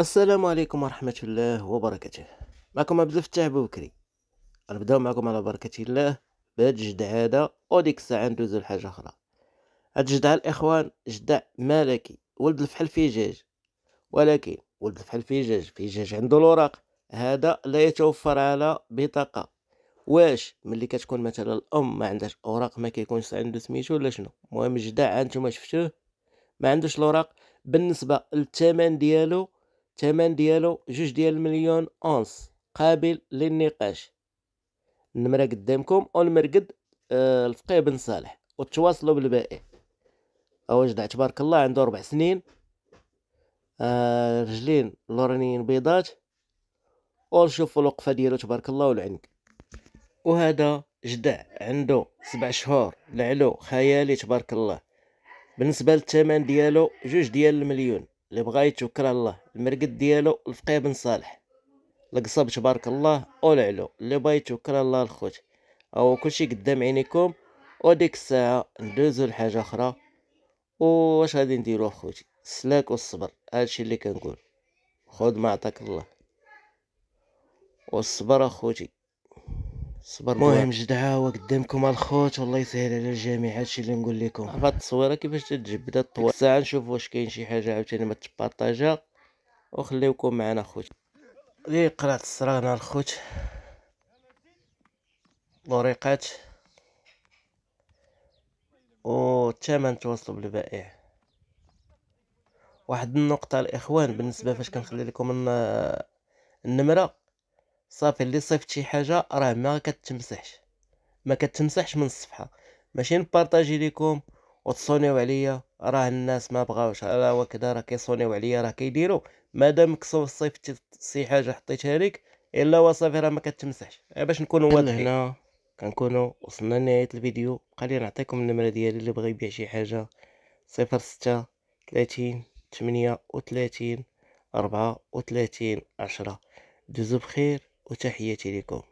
السلام عليكم ورحمة الله وبركاته معكم عبد الفتاح بوكري نبداو معكم على بركة الله بهاد الجدع هذا وديك الساعة ندوزو لحاجة أخرى هاد الجدع الإخوان جدع ملكي ولد الفحل في جاج ولكن ولد الفحل في جاج في جاج عنده الوراق هذا لا يتوفر على بطاقة واش ملي كتكون مثلا الأم ما عندهاش أوراق ما كيكونش عنده سميتو ولا شنو المهم جدع هانتوما شفتوه ما عندوش الوراق بالنسبة للثمن ديالو الثمن ديالو جوج ديال المليون اونس قابل للنقاش النمره قدامكم والمرقد آه الفقيه بن صالح وتواصلوا بالبائع جدع تبارك الله عنده ربع سنين آه رجلين لورنيين بيضات ونشوفوا الوقفه ديالو تبارك الله والعنق وهذا جدع عنده سبع شهور لعلو خيالي تبارك الله بالنسبه للثمن ديالو جوج ديال المليون اللي بغا يتوكل الله المرقد ديالو الفقيه بن صالح القصب تبارك الله او العلو اللي بغا يتوكل الله الخوت او كلشي قدام عينيكم وديك الساعه ندوزو لحاجه اخرى واش غادي نديرو اخوتي السلاك والصبر هادشي اللي كنقول خذ ما عطاك الله والصبر اخوتي الصبر المهم جدعاوة قدامكم الخوت والله يسهل على الجميع هادشي اللي نقول لكم هاد التصويره كيفاش تتجبد هاد الطوال الساعه نشوف واش كاين شي حاجه عاوتاني ما تبارطاجا وخليوكم معنا خوت لي قرات الصرانه الخوت طريقات و الثمن توصلوا بالبائع واحد النقطة الإخوان بالنسبة فاش كنخلي لكم النمرة صافي اللي صيفط شي حاجه راه ما كتمسحش ما كتمسحش من الصفحه ماشي نبارطاجي ليكم وتصونيو عليا راه الناس ما بغاوش راه وكذا راه كيصونيو عليا راه كيديروا مادام كسو صيفط شي حاجه حطيتها لك الا وصافي راه ما كتمسحش آه، باش نكونوا واضحين هنا كنكونوا وصلنا لنهايه الفيديو قالي نعطيكم النمره ديالي اللي بغى يبيع شي حاجه صفر ستة 38 تمنية 10 عشرة دوزو بخير وتحياتي لكم